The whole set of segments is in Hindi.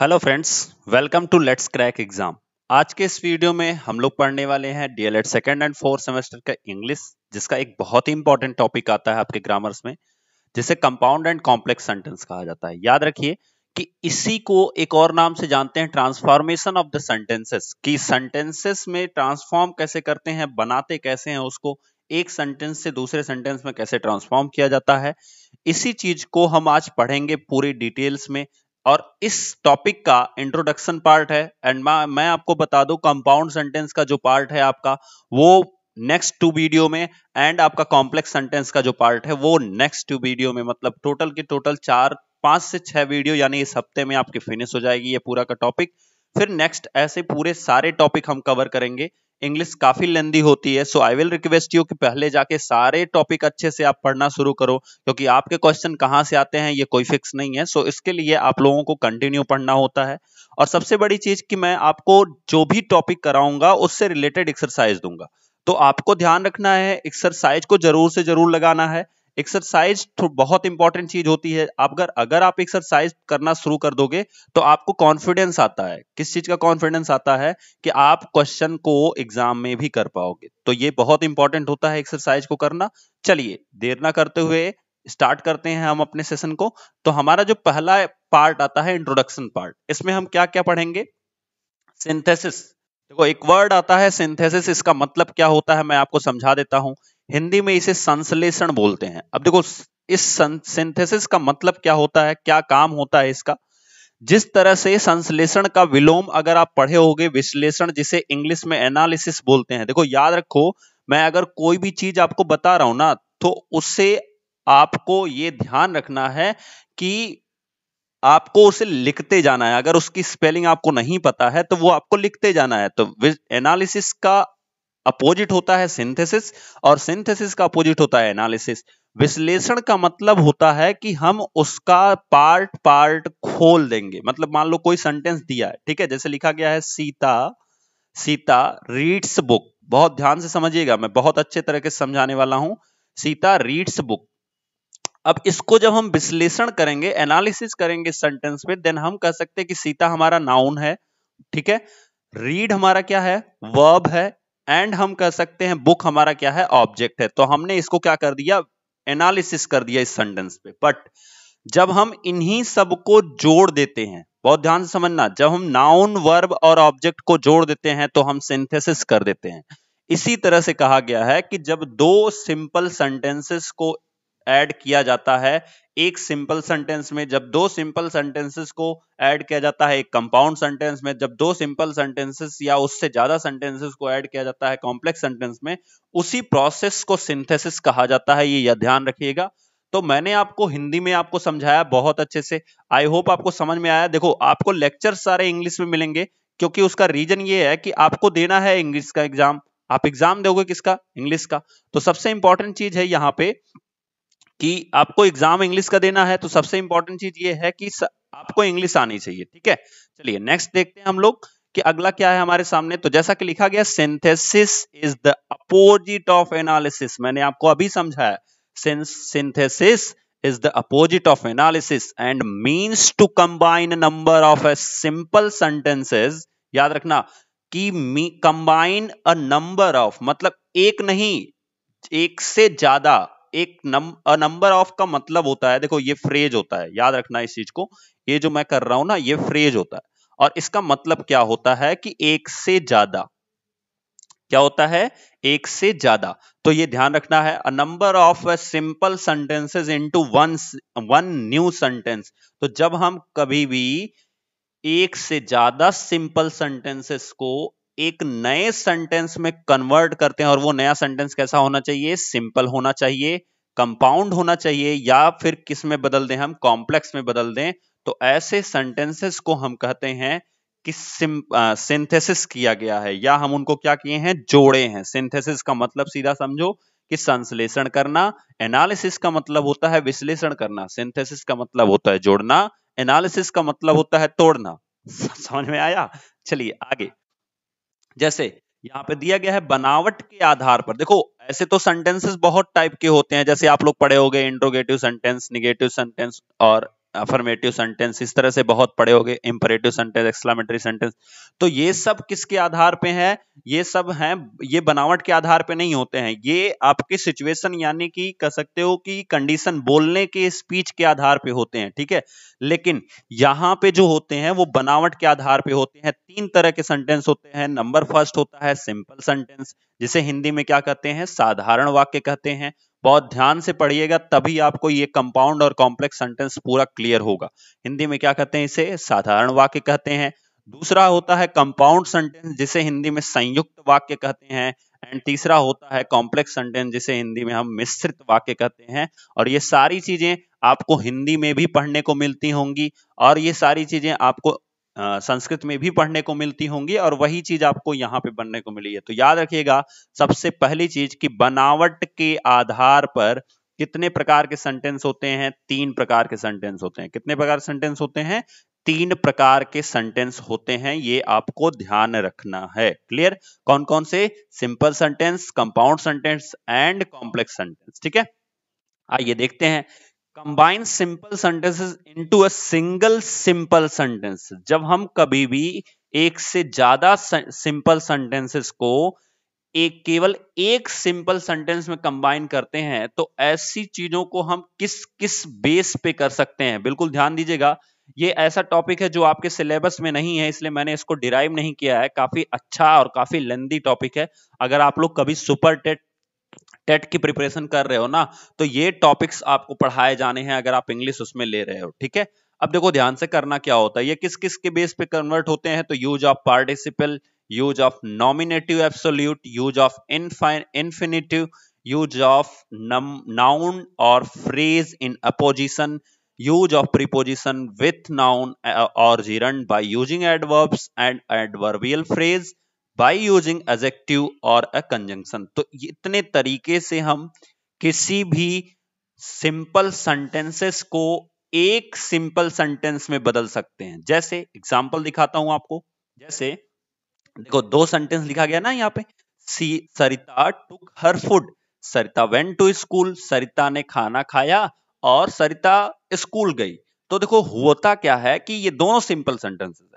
hello friends welcome to let's crack exam आज के इस वीडियो में हम लोग पढ़ने वाले हैं DElEd second and fourth semester का इंग्लिश जिसका एक बहुत ही इंपॉर्टेंट टॉपिक आता है आपके ग्रामर्स में जिसे कंपाउंड एंड कॉम्प्लेक्स सेंटेंस कहा जाता है याद रखिए कि इसी को एक और नाम से जानते हैं ट्रांसफॉर्मेशन ऑफ द सेंटेंसेस कि सेंटेंसेस में ट्रांसफॉर्म कैसे करते हैं बनाते कैसे हैं उसको एक सेंटेंस से दूसरे सेंटेंस में कैसे ट्रांसफॉर्म किया जाता है इसी चीज को हम आज पढ़ेंगे पूरी डिटेल्स में और इस टॉपिक का इंट्रोडक्शन पार्ट है एंड मैं आपको बता दूं कंपाउंड सेंटेंस का जो पार्ट है आपका वो नेक्स्ट टू वीडियो में एंड आपका कॉम्प्लेक्स सेंटेंस का जो पार्ट है वो नेक्स्ट टू वीडियो में मतलब टोटल के टोटल चार पांच से छह वीडियो यानी इस हफ्ते में आपकी फिनिश हो जाएगी ये पूरा का टॉपिक फिर नेक्स्ट ऐसे पूरे सारे टॉपिक हम कवर करेंगे इंग्लिश काफी लेंदी होती है so I will request you कि पहले जाके सारे टॉपिक अच्छे से आप पढ़ना शुरू करो क्योंकि आपके क्वेश्चन कहाँ से आते हैं ये कोई फिक्स नहीं है सो so इसके लिए आप लोगों को कंटिन्यू पढ़ना होता है और सबसे बड़ी चीज कि मैं आपको जो भी टॉपिक कराऊंगा उससे रिलेटेड एक्सरसाइज दूंगा तो आपको ध्यान रखना है एक्सरसाइज को जरूर से जरूर लगाना है एक्सरसाइज बहुत इंपॉर्टेंट चीज होती है आप अगर अगर आप एक्सरसाइज करना शुरू कर दोगे तो आपको कॉन्फिडेंस आता है किस चीज का कॉन्फिडेंस आता है कि आप क्वेश्चन को एग्जाम में भी कर पाओगे तो ये बहुत इंपॉर्टेंट होता है एक्सरसाइज को करना चलिए देर ना करते हुए स्टार्ट करते हैं हम अपने सेशन को तो हमारा जो पहला पार्ट आता है इंट्रोडक्शन पार्ट इसमें हम क्या क्या पढ़ेंगे सिंथेसिस देखो एक वर्ड आता है सिंथेसिस इसका मतलब क्या होता है मैं आपको समझा देता हूं हिंदी में इसे संश्लेषण बोलते हैं अब देखो इस सिंथेसिस का मतलब क्या होता है क्या काम होता है इसका जिस तरह से संश्लेषण का विलोम अगर आप पढ़े होगे विश्लेषण जिसे इंग्लिश में एनालिसिस बोलते हैं देखो याद रखो मैं अगर कोई भी चीज आपको बता रहा हूं ना तो उससे आपको ये ध्यान रखना है कि आपको उसे लिखते जाना है अगर उसकी स्पेलिंग आपको नहीं पता है तो वो आपको लिखते जाना है तो एनालिसिस का अपोजिट होता है सिंथेसिस और सिंथेसिस का अपोजिट होता है एनालिसिस विश्लेषण का मतलब होता है कि हम उसका पार्ट पार्ट खोल देंगे मतलब मान लो कोई सेंटेंस दिया है ठीक है जैसे लिखा गया है सीता सीता रीड्स बुक बहुत ध्यान से समझिएगा मैं बहुत अच्छे तरह के समझाने वाला हूं सीता रीड्स बुक अब इसको जब हम विश्लेषण करेंगे एनालिसिस करेंगे सेंटेंस में देन हम कह सकते हैं कि सीता हमारा नाउन है ठीक है रीड हमारा क्या है वर्ब है एंड हम कह सकते हैं बुक हमारा क्या है ऑब्जेक्ट है तो हमने इसको क्या कर दिया एनालिसिस कर दिया इस सेंटेंस पे बट जब हम इन्हीं सब को जोड़ देते हैं बहुत ध्यान से समझना जब हम नाउन वर्ब और ऑब्जेक्ट को जोड़ देते हैं तो हम सिंथेसिस कर देते हैं इसी तरह से कहा गया है कि जब दो सिंपल सेंटेंसेस को ऐड किया जाता है एक सिंपल सेंटेंस में जब दो सिंपल सेंटेंसेस को ऐड किया जाता है एक कंपाउंड सेंटेंस में जब दो सिंपल सेंटेंसेस या उससे ज्यादा सेंटेंसेस को ऐड किया जाता है कॉम्प्लेक्स सेंटेंस में उसी प्रोसेस को सिंथेसिस कहा जाता है ये यह ध्यान रखिएगा तो मैंने आपको हिंदी में आपको समझाया बहुत अच्छे से आई होप आपको समझ में आया देखो आपको लेक्चर सारे इंग्लिश में मिलेंगे क्योंकि उसका रीजन ये है कि आपको देना है इंग्लिश का एग्जाम आप एग्जाम दोगे किसका इंग्लिश का तो सबसे इंपॉर्टेंट चीज है यहाँ पे कि आपको एग्जाम इंग्लिश का देना है तो सबसे इंपॉर्टेंट चीज ये है कि आपको इंग्लिश आनी चाहिए ठीक है चलिए नेक्स्ट देखते हैं हम लोग कि अगला क्या है हमारे सामने तो जैसा कि लिखा गया synthesis is the opposite of analysis मैंने आपको अभी समझाया synthesis is the opposite of analysis and means to combine number of a simple sentences याद रखना कि कंबाइन अ नंबर ऑफ मतलब एक नहीं एक से ज्यादा एक नंबर ऑफ का मतलब होता है देखो ये फ्रेज होता है याद रखना इस चीज को ये जो मैं कर रहा हूं ना ये फ्रेज होता है और इसका मतलब क्या होता है कि एक से ज्यादा क्या होता है एक से ज्यादा तो ये ध्यान रखना है a number of simple sentences into one one new sentence तो जब हम कभी भी एक से ज्यादा सिंपल सेंटेंसेस को एक नए सेंटेंस में कन्वर्ट करते हैं और वो नया सेंटेंस कैसा होना चाहिए सिंपल होना चाहिए कंपाउंड होना चाहिए या फिर किस में बदल दें हम कॉम्प्लेक्स में बदल दें तो ऐसे सेंटेंसेस को हम कहते हैं कि सिंथेसिस किया गया है या हम उनको क्या किए हैं जोड़े हैं सिंथेसिस का मतलब सीधा समझो कि संश्लेषण करना एनालिसिस का मतलब होता है विश्लेषण करना सिंथेसिस का मतलब होता है जोड़ना एनालिसिस का मतलब होता है तोड़ना समझ में आया चलिए आगे जैसे यहाँ पे दिया गया है बनावट के आधार पर देखो ऐसे तो सेंटेंसेस बहुत टाइप के होते हैं जैसे आप लोग पढ़े होंगे इंट्रोगेटिव सेंटेंस निगेटिव सेंटेंस और अफर्मेटिव सेंटेंस इस तरह से बहुत पढ़े होंगे इंपरेटिव सेंटेंस एक्सक्लामेटरी सेंटेंस तो ये सब किसके आधार पे है ये सब हैं ये बनावट के आधार पे नहीं होते हैं ये आपकी सिचुएशन यानी कि कह सकते हो कि कंडीशन बोलने के स्पीच के आधार पे होते हैं ठीक है लेकिन यहाँ पे जो होते हैं वो बनावट के आधार पे होते हैं तीन तरह के सेंटेंस होते हैं नंबर फर्स्ट होता है सिंपल सेंटेंस जिसे हिंदी में क्या कहते हैं साधारण वाक्य कहते हैं बहुत ध्यान से पढ़िएगा तभी आपको ये कंपाउंड और कॉम्प्लेक्स सेंटेंस पूरा क्लियर होगा हिंदी में क्या कहते हैं इसे साधारण वाक्य कहते हैं दूसरा होता है कंपाउंड सेंटेंस जिसे हिंदी में संयुक्त वाक्य कहते हैं एंड तीसरा होता है कॉम्प्लेक्स सेंटेंस जिसे हिंदी में हम मिश्रित वाक्य कहते हैं और ये सारी चीजें आपको हिंदी में भी पढ़ने को मिलती होंगी और ये सारी चीजें आपको संस्कृत में भी पढ़ने को मिलती होंगी और वही चीज आपको यहाँ पे बनने को मिली है तो याद रखिएगा सबसे पहली चीज कि बनावट के आधार पर कितने प्रकार के सेंटेंस होते हैं तीन प्रकार के सेंटेंस होते हैं कितने प्रकार सेंटेंस होते हैं तीन प्रकार के सेंटेंस होते हैं ये आपको ध्यान रखना है क्लियर कौन कौन से simple sentence compound sentence and complex sentence ठीक है आइए देखते हैं combine simple sentences into a single simple sentence जब हम कभी भी एक से ज्यादा सिंपल सेंटेंसेस को एक केवल एक सिंपल सेंटेंस में कंबाइन करते हैं तो ऐसी चीजों को हम किस किस बेस पे कर सकते हैं बिल्कुल ध्यान दीजिएगा ये ऐसा टॉपिक है जो आपके सिलेबस में नहीं है इसलिए मैंने इसको डिराइव नहीं किया है काफी अच्छा और काफी लेंदी टॉपिक है अगर आप लोग कभी सुपर टेट टेट की प्रिपरेशन कर रहे हो ना तो ये टॉपिक्स आपको पढ़ाए जाने हैं अगर आप इंग्लिश उसमें ले रहे हो ठीक है अब देखो ध्यान से करना क्या होता है ये किस किस के बेस पे कन्वर्ट होते हैं तो use of participle use of nominative absolute use of infinitive use of noun और phrase in apposition use of preposition with noun और gerund by using adverbs and adverbial phrase by using adjective और अ कंजंक्शन तो इतने तरीके से हम किसी भी सिंपल सेंटेंसेस को एक सिंपल सेंटेंस में बदल सकते हैं जैसे एग्जाम्पल दिखाता हूं आपको जैसे देखो दो सेंटेंस लिखा गया ना यहाँ पे see Sarita took her food Sarita went to school Sarita ने खाना खाया और सरिता स्कूल गई तो देखो होता क्या है कि ये दोनों सिंपल सेंटेंसेस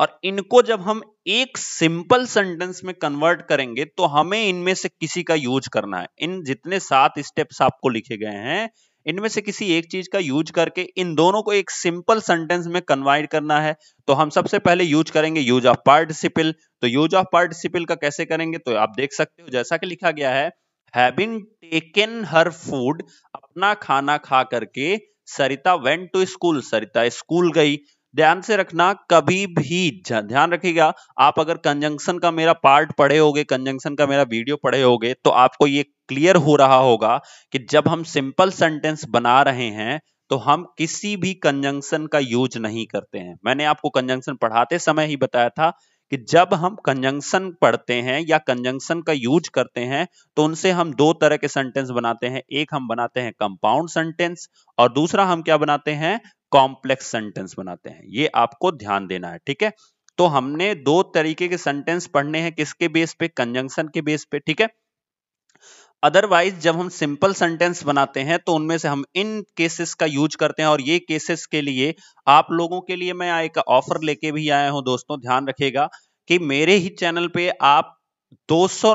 और इनको जब हम एक सिंपल सेंटेंस में कन्वर्ट करेंगे तो हमें इनमें से किसी का यूज करना है इन जितने सात स्टेप्स आपको लिखे गए हैं इनमें से किसी एक चीज का यूज करके इन दोनों को एक सिंपल सेंटेंस में कन्वर्ट करना है तो हम सबसे पहले यूज करेंगे यूज ऑफ पार्टिसिपल तो यूज ऑफ पार्टिसिपल का कैसे करेंगे तो आप देख सकते हो जैसा कि लिखा गया है हैविंग टेकन हर फूड अपना खाना खा करके Sarita went to school Sarita school गई ध्यान से रखना कभी भी ध्यान रखिएगा आप अगर कंजंक्शन का मेरा पार्ट पढ़े होगे कंजंक्शन का मेरा वीडियो पढ़े होगे तो आपको ये क्लियर हो रहा होगा कि जब हम सिंपल सेंटेंस बना रहे हैं तो हम किसी भी कंजंक्शन का यूज नहीं करते हैं मैंने आपको कंजंक्शन पढ़ाते समय ही बताया था कि जब हम कंजंक्शन पढ़ते हैं या कंजंक्शन का यूज करते हैं तो उनसे हम दो तरह के सेंटेंस बनाते हैं एक हम बनाते हैं कंपाउंड सेंटेंस और दूसरा हम क्या बनाते हैं कॉम्प्लेक्स सेंटेंस बनाते हैं ये आपको ध्यान देना है ठीक है तो हमने दो तरीके के सेंटेंस पढ़ने हैं किसके बेस पे कंजंक्शन के बेस पे ठीक है अदरवाइज जब हम सिंपल सेंटेंस बनाते हैं तो उनमें से हम इन केसेस का यूज करते हैं और ये केसेस के लिए आप लोगों के लिए मैं एक ऑफर लेके भी आया हूं दोस्तों ध्यान रखिएगा कि मेरे ही चैनल पे आप दो सौ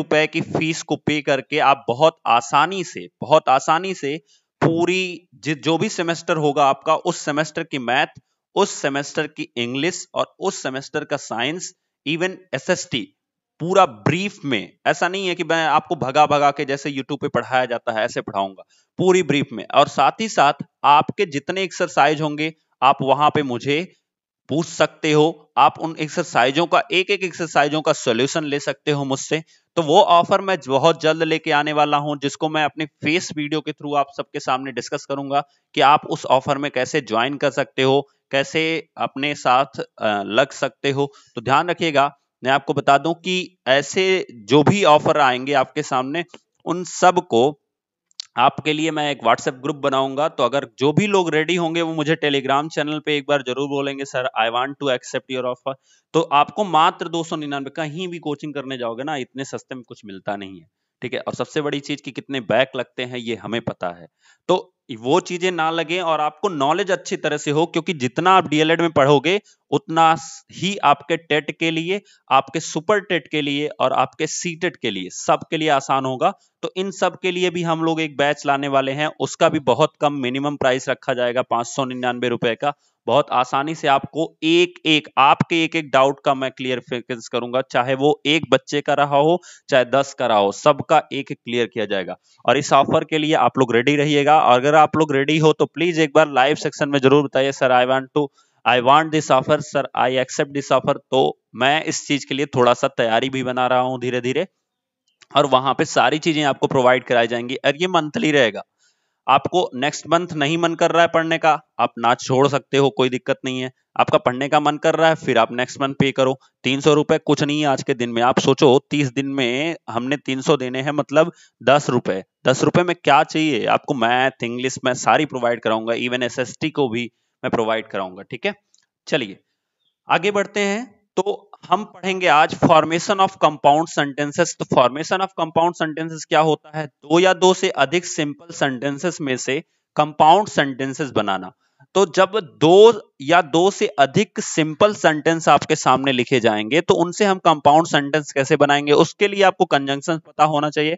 रुपए की फीस को पे करके आप बहुत आसानी से बहुत आसानी से पूरी जो भी सेमेस्टर होगा आपका उस सेमेस्टर की मैथ उस सेमेस्टर की इंग्लिश और उस सेमेस्टर का साइंस इवन एसएसटी पूरा ब्रीफ में ऐसा नहीं है कि मैं आपको भगा भगा के जैसे यूट्यूब पे पढ़ाया जाता है ऐसे पढ़ाऊंगा पूरी ब्रीफ में और साथ ही साथ आपके जितने एक्सरसाइज होंगे आप वहां पे मुझे पूछ सकते हो आप उन एक्सरसाइजों का एक एक एक्सरसाइजों का सोल्यूशन ले सकते हो मुझसे तो वो ऑफर मैं बहुत जल्द लेके आने वाला हूं जिसको मैं अपने फेस वीडियो के थ्रू आप सबके सामने डिस्कस करूंगा कि आप उस ऑफर में कैसे ज्वाइन कर सकते हो कैसे अपने साथ लग सकते हो तो ध्यान रखिएगा मैं आपको बता दूं कि ऐसे जो भी ऑफर आएंगे आपके सामने उन सब को आपके लिए मैं एक व्हाट्सएप ग्रुप बनाऊंगा तो अगर जो भी लोग रेडी होंगे वो मुझे टेलीग्राम चैनल पे एक बार जरूर बोलेंगे sir I want to accept your offer तो आपको मात्र दो सौ निन्यानवे कहीं भी कोचिंग करने जाओगे ना इतने सस्ते में कुछ मिलता नहीं है ठीक है और सबसे बड़ी चीज की कितने बैक लगते हैं ये हमें पता है तो वो चीजें ना लगे और आपको नॉलेज अच्छी तरह से हो क्योंकि जितना आप डीएलएड में पढ़ोगे उतना ही आपके टेट के लिए आपके सुपर टेट के लिए और आपके सी टेट के लिए सब के लिए आसान होगा तो इन सब के लिए भी हम लोग एक बैच लाने वाले हैं उसका भी बहुत कम मिनिमम प्राइस रखा जाएगा पांच सौ रुपए का बहुत आसानी से आपको एक एक आपके एक एक डाउट का मैं क्लियर करूंगा चाहे वो एक बच्चे का रहा हो चाहे दस का रहा हो सबका एक एक क्लियर किया जाएगा और इस ऑफर के लिए आप लोग रेडी रहिएगा और अगर आप लोग रेडी हो तो प्लीज एक बार लाइव सेक्शन में जरूर बताइए sir I want to I want this offer sir I accept this offer तो मैं इस चीज के लिए थोड़ा सा तैयारी भी बना रहा हूँ धीरे धीरे और वहां पे सारी चीजें आपको प्रोवाइड कराई जाएंगी और ये मंथली रहेगा आपको नेक्स्ट मंथ नहीं मन कर रहा है पढ़ने का आप ना छोड़ सकते हो कोई दिक्कत नहीं है आपका पढ़ने का मन कर रहा है फिर आप नेक्स्ट मंथ पे करो तीन सौ रुपए कुछ नहीं है आज के दिन में आप सोचो तीस दिन में हमने तीन सौ देने हैं मतलब दस रुपए दस रुपए में क्या चाहिए आपको मैथ इंग्लिश में सारी प्रोवाइड कराऊंगा इवन एस को भी मैं प्रोवाइड कराऊंगा ठीक है चलिए आगे बढ़ते हैं तो हम पढ़ेंगे आज फॉर्मेशन ऑफ कंपाउंड सेंटेंसेस तो फॉर्मेशन ऑफ कंपाउंड सेंटेंसेस क्या होता है दो या दो से अधिक सिंपल सेंटेंसेस में से कंपाउंड सेंटेंसेस बनाना तो जब दो या दो से अधिक सिंपल सेंटेंस आपके सामने लिखे जाएंगे तो उनसे हम कंपाउंड सेंटेंस कैसे बनाएंगे उसके लिए आपको कंजंक्शन पता होना चाहिए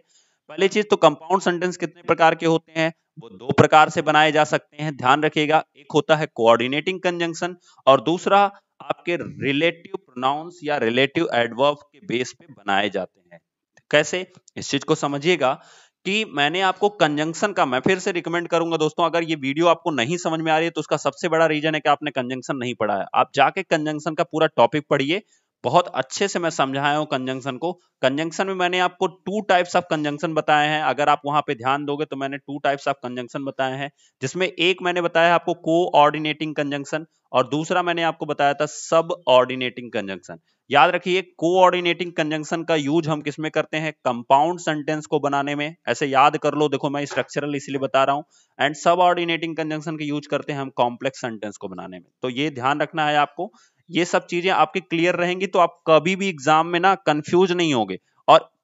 पहली चीज तो कंपाउंड सेंटेंस कितने प्रकार के होते हैं वो दो प्रकार से बनाए जा सकते हैं ध्यान रखिएगा एक होता है कोऑर्डिनेटिंग कंजंक्शन और दूसरा आपके रिलेटिव प्रोनाउंस या रिलेटिव एडवर्ब के बेस पे बनाए जाते हैं कैसे इस चीज को समझिएगा कि मैंने आपको कंजंक्शन का मैं फिर से रिकमेंड करूंगा दोस्तों अगर ये वीडियो आपको नहीं समझ में आ रही है तो उसका सबसे बड़ा रीजन है कि आपने कंजंक्शन नहीं पढ़ा है आप जाके कंजंक्शन का पूरा टॉपिक पढ़िए बहुत अच्छे से मैं समझाया हूँ कंजंक्शन को कंजंक्शन में मैंने आपको टू टाइप्स ऑफ कंजंक्शन बताए हैं अगर आप वहां पे ध्यान दोगे तो मैंने टू टाइप्स ऑफ कंजंक्शन बताए हैं जिसमें एक मैंने बताया आपको कोऑर्डिनेटिंग कंजंक्शन और दूसरा मैंने आपको बताया था सब ऑर्डिनेटिंग कंजंक्शन याद रखिए कोऑर्डिनेटिंग कंजंक्शन का यूज हम किसमें करते हैं कंपाउंड सेंटेंस को बनाने में ऐसे याद कर लो देखो मैं स्ट्रक्चरल इसलिए बता रहा हूं एंड सब ऑर्डिनेटिंग कंजंक्शन के यूज करते हैं हम कॉम्प्लेक्स सेंटेंस को बनाने में तो ये ध्यान रखना है आपको ये सब चीजें आपकी क्लियर रहेंगी तो आप कभी भी एग्जाम में ना कंफ्यूज नहीं होगे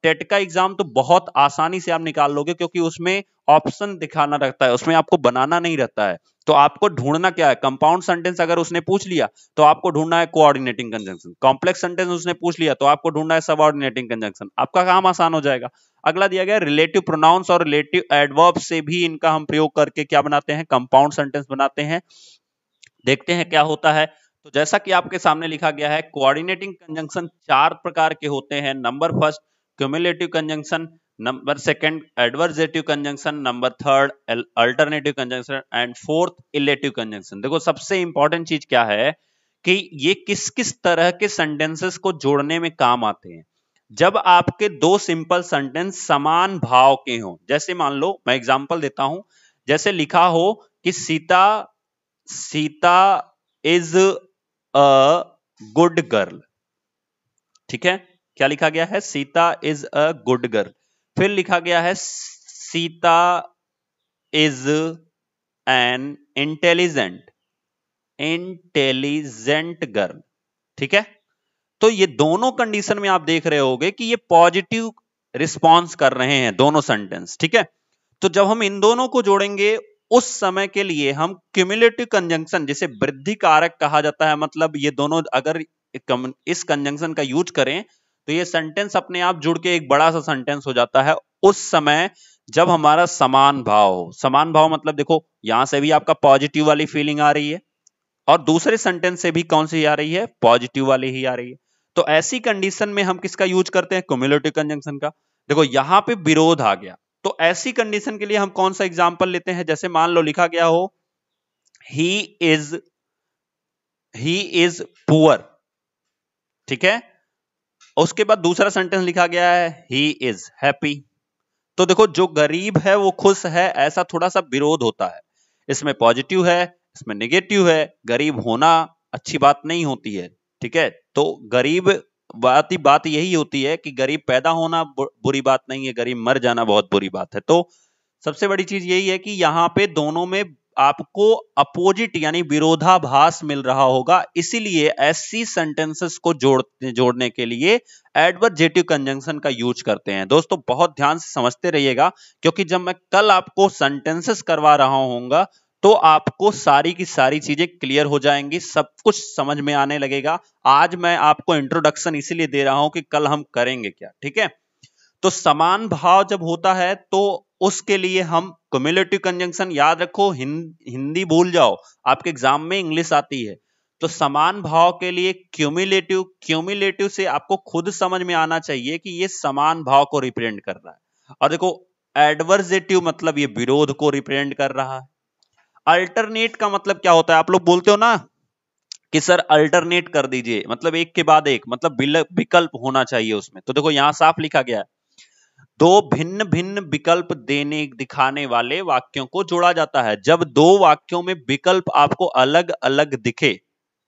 टेट का एग्जाम तो बहुत आसानी से आप निकाल लोगे क्योंकि उसमें ऑप्शन दिखाना रहता है उसमें आपको बनाना नहीं रहता है तो आपको ढूंढना क्या है कंपाउंड सेंटेंस अगर उसने पूछ लिया तो आपको ढूंढना है कोऑर्डिनेटिंग कंजंक्शन कॉम्प्लेक्स सेंटेंस उसने पूछ लिया तो आपको ढूंढना है सबऑर्डिनेटिंग कंजंक्शन आपका काम आसान हो जाएगा अगला दिया गया रिलेटिव प्रोनाउंस और रिलेटिव एडवर्ब से भी इनका हम प्रयोग करके क्या बनाते हैं कंपाउंड सेंटेंस बनाते हैं देखते हैं क्या होता है तो जैसा कि आपके सामने लिखा गया है कोऑर्डिनेटिंग कंजंक्शन चार प्रकार के होते हैं number first cumulative conjunction number second adversative conjunction number third alternative conjunction and fourth illative conjunction देखो सबसे इंपॉर्टेंट चीज क्या है कि ये किस किस तरह के सेंटेंसेस को जोड़ने में काम आते हैं जब आपके दो सिंपल सेंटेंस समान भाव के हों जैसे मान लो मैं एग्जांपल देता हूं जैसे लिखा हो कि Sita Sita is a good girl ठीक है क्या लिखा गया है Sita is a good girl फिर लिखा गया है Sita is an intelligent intelligent girl ठीक है तो ये दोनों कंडीशन में आप देख रहे होगे कि ये पॉजिटिव रिस्पॉन्स कर रहे हैं दोनों सेंटेंस ठीक है तो जब हम इन दोनों को जोड़ेंगे उस समय के लिए हम क्यूमुलेटिव कंजंक्शन जिसे वृद्धि कारक कहा जाता है मतलब ये दोनों अगर इस कंजंक्शन का यूज करें तो ये सेंटेंस अपने आप जुड़ के एक बड़ा सा सेंटेंस हो जाता है उस समय जब हमारा समान भाव हो समान भाव मतलब देखो यहां से भी आपका पॉजिटिव वाली फीलिंग आ रही है और दूसरे सेंटेंस से भी कौन सी आ रही है पॉजिटिव वाली ही आ रही है तो ऐसी कंडीशन में हम किसका यूज करते हैं कम्युनिटी कंजंक्शन का देखो यहां पे विरोध आ गया तो ऐसी कंडीशन के लिए हम कौन सा एग्जाम्पल लेते हैं जैसे मान लो लिखा गया हो he is he is poor ठीक है उसके बाद दूसरा सेंटेंस लिखा गया है ही इज हैप्पी तो देखो जो गरीब है वो खुश है ऐसा थोड़ा सा विरोध होता है इसमें पॉजिटिव है इसमें नेगेटिव है गरीब होना अच्छी बात नहीं होती है ठीक है तो गरीब बात ही बात यही होती है कि गरीब पैदा होना बुरी बात नहीं है गरीब मर जाना बहुत बुरी बात है तो सबसे बड़ी चीज यही है कि यहाँ पे दोनों में आपको अपोजिट यानी विरोधाभास मिल रहा होगा इसीलिए ऐसी सेंटेंसेस को जोड़ जोड़ने के लिए एडवर्जेटिव कंजंक्शन का यूज करते हैं दोस्तों बहुत ध्यान से समझते रहिएगा क्योंकि जब मैं कल आपको सेंटेंसेस करवा रहा होऊंगा तो आपको सारी की सारी चीजें क्लियर हो जाएंगी सब कुछ समझ में आने लगेगा आज मैं आपको इंट्रोडक्शन इसीलिए दे रहा हूं कि कल हम करेंगे क्या ठीक है तो समान भाव जब होता है तो उसके लिए हम क्यूमुलेटिव कंजंक्शन याद रखो हिंद, हिंदी भूल जाओ आपके एग्जाम में इंग्लिश आती है तो समान भाव के लिए क्यूमुलेटिव क्यूमुलेटिव से आपको खुद समझ में आना चाहिए कि ये समान भाव को रिप्रेजेंट कर रहा है और देखो एडवर्जेटिव मतलब ये विरोध को रिप्रेजेंट कर रहा है अल्टरनेट का मतलब क्या होता है आप लोग बोलते हो ना कि सर अल्टरनेट कर दीजिए मतलब एक के बाद एक मतलब विकल्प होना चाहिए उसमें तो देखो यहां साफ लिखा गया है दो भिन्न भिन्न विकल्प देने दिखाने वाले वाक्यों को जोड़ा जाता है जब दो वाक्यों में विकल्प आपको अलग अलग दिखे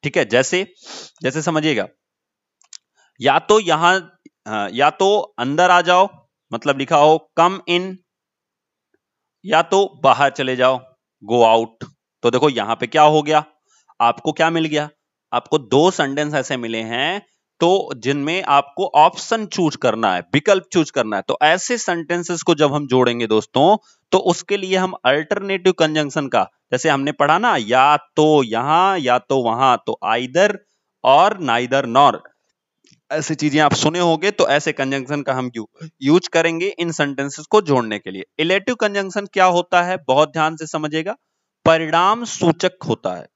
ठीक है जैसे जैसे समझिएगा या तो यहां या तो अंदर आ जाओ मतलब लिखा हो कम इन या तो बाहर चले जाओ गो आउट तो देखो यहां पे क्या हो गया आपको क्या मिल गया आपको दो सेंटेंस ऐसे मिले हैं तो जिनमें आपको ऑप्शन चूज करना है विकल्प चूज करना है तो ऐसे सेंटेंसेस को जब हम जोड़ेंगे दोस्तों तो उसके लिए हम अल्टरनेटिव कंजंक्शन का जैसे हमने पढ़ा ना या तो यहां या तो वहां तो आइदर और नाइदर नॉर ऐसी चीजें आप सुने होंगे तो ऐसे कंजंक्शन का हम यूज करेंगे इन सेंटेंसेस को जोड़ने के लिए इलेटिव कंजंक्शन क्या होता है बहुत ध्यान से समझेगा परिणाम सूचक होता है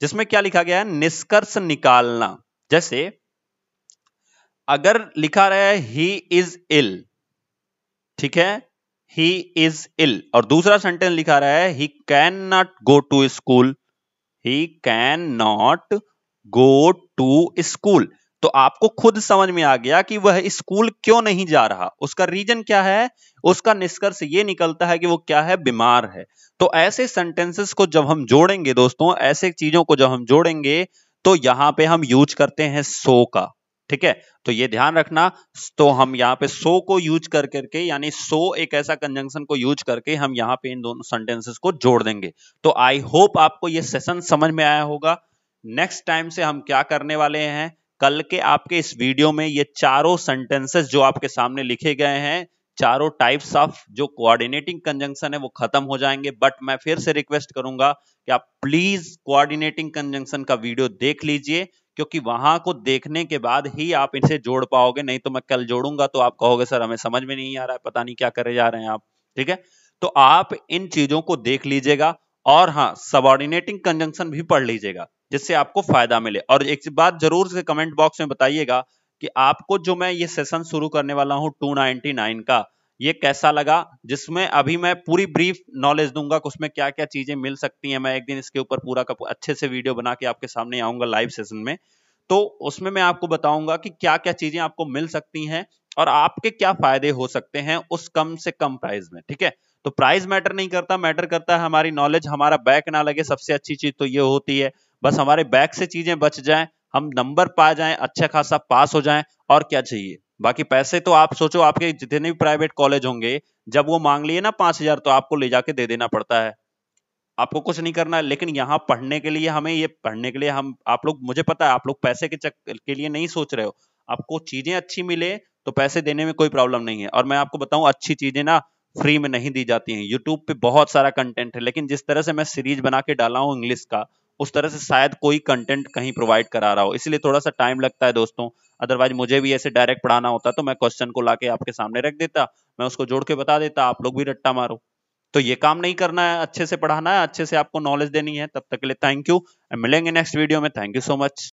जिसमें क्या लिखा गया है निष्कर्ष निकालना जैसे अगर लिखा रहा है ही इज इल ठीक है ही इज इल और दूसरा सेंटेंस लिखा रहा है he can not go to school he can not go to school तो आपको खुद समझ में आ गया कि वह स्कूल क्यों नहीं जा रहा उसका रीजन क्या है उसका निष्कर्ष ये निकलता है कि वो क्या है बीमार है तो ऐसे सेंटेंसेस को जब हम जोड़ेंगे दोस्तों ऐसे चीजों को जब हम जोड़ेंगे तो यहां पे हम यूज करते हैं सो का ठीक है तो ये ध्यान रखना तो हम यहाँ पे सो को यूज कर करके यानी सो एक ऐसा कंजंक्शन को यूज करके हम यहाँ पे इन दोनों सेंटेंसेस को जोड़ देंगे तो आई होप आपको ये सेशन समझ में आया होगा नेक्स्ट टाइम से हम क्या करने वाले हैं कल के आपके इस वीडियो में ये चारों सेंटेंसेस जो आपके सामने लिखे गए हैं चारों टाइप्स ऑफ जो कोऑर्डिनेटिंग कंजंक्शन है वो खत्म हो जाएंगे बट मैं फिर से रिक्वेस्ट करूंगा कि आप प्लीज कोऑर्डिनेटिंग कंजंक्शन का वीडियो देख लीजिए क्योंकि वहां को देखने के बाद ही आप इनसे जोड़ पाओगे नहीं तो मैं कल जोड़ूंगा तो आप कहोगे सर हमें समझ में नहीं आ रहा है पता नहीं क्या करे जा रहे हैं आप ठीक है तो आप इन चीजों को देख लीजिएगा और हाँ सबॉर्डिनेटिंग कंजंक्शन भी पढ़ लीजिएगा जिससे आपको फायदा मिले और एक बात जरूर से कमेंट बॉक्स में बताइएगा कि आपको जो मैं ये सेशन शुरू करने वाला हूँ टू का ये कैसा लगा जिसमें अभी मैं पूरी ब्रीफ नॉलेज दूंगा कि उसमें क्या क्या चीजें मिल सकती हैं मैं एक दिन इसके ऊपर पूरा का अच्छे से वीडियो बना के आपके सामने आऊंगा लाइव सेशन में तो उसमें मैं आपको बताऊंगा कि क्या क्या चीजें आपको मिल सकती हैं और आपके क्या फायदे हो सकते हैं उस कम से कम प्राइस में ठीक है तो प्राइस मैटर नहीं करता मैटर करता है हमारी नॉलेज हमारा बैक ना लगे सबसे अच्छी चीज तो ये होती है बस हमारे बैक से चीजें बच जाए हम नंबर पा जाए अच्छा खासा पास हो जाए और क्या चाहिए बाकी पैसे तो आप सोचो आपके जितने भी प्राइवेट कॉलेज होंगे जब वो मांग लिए ना पांच हजार तो आपको ले जाके दे देना पड़ता है आपको कुछ नहीं करना है लेकिन यहाँ पढ़ने के लिए हमें ये पढ़ने के लिए हम आप लोग मुझे पता है आप लोग पैसे के चक के लिए नहीं सोच रहे हो आपको चीजें अच्छी मिले तो पैसे देने में कोई प्रॉब्लम नहीं है और मैं आपको बताऊं अच्छी चीजें ना फ्री में नहीं दी जाती हैं यूट्यूब पे बहुत सारा कंटेंट है लेकिन जिस तरह से मैं सीरीज बना के डाला हूँ इंग्लिश का उस तरह से शायद कोई कंटेंट कहीं प्रोवाइड करा रहा हो इसलिए थोड़ा सा टाइम लगता है दोस्तों अदरवाइज मुझे भी ऐसे डायरेक्ट पढ़ाना होता तो मैं क्वेश्चन को लाके आपके सामने रख देता मैं उसको जोड़ के बता देता आप लोग भी रट्टा मारो तो ये काम नहीं करना है अच्छे से पढ़ाना है अच्छे से आपको नॉलेज देनी है तब तक के लिए थैंक यू मिलेंगे नेक्स्ट वीडियो में थैंक यू सो मच